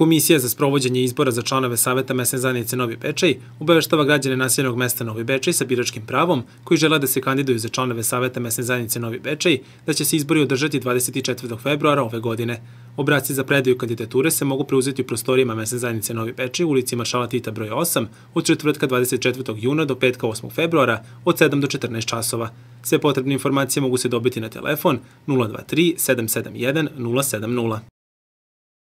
Komisija za sprovođenje izbora za članove Saveta mesne zajednice Novi Bečej obaveštava građane nasiljenog mesta Novi Bečej sa biračkim pravom koji žele da se kandiduju za članove Saveta mesne zajednice Novi Bečej da će se izbori održati 24. februara ove godine. Obraci za predaju kandidature se mogu preuzeti u prostorijama mesne zajednice Novi Bečej u ulici Maršala Tita broj 8 od četvrtka 24. juna do petka 8. februara od 7 do 14 časova. Sve potrebne informacije mogu se dobiti na telefon 023 771 070.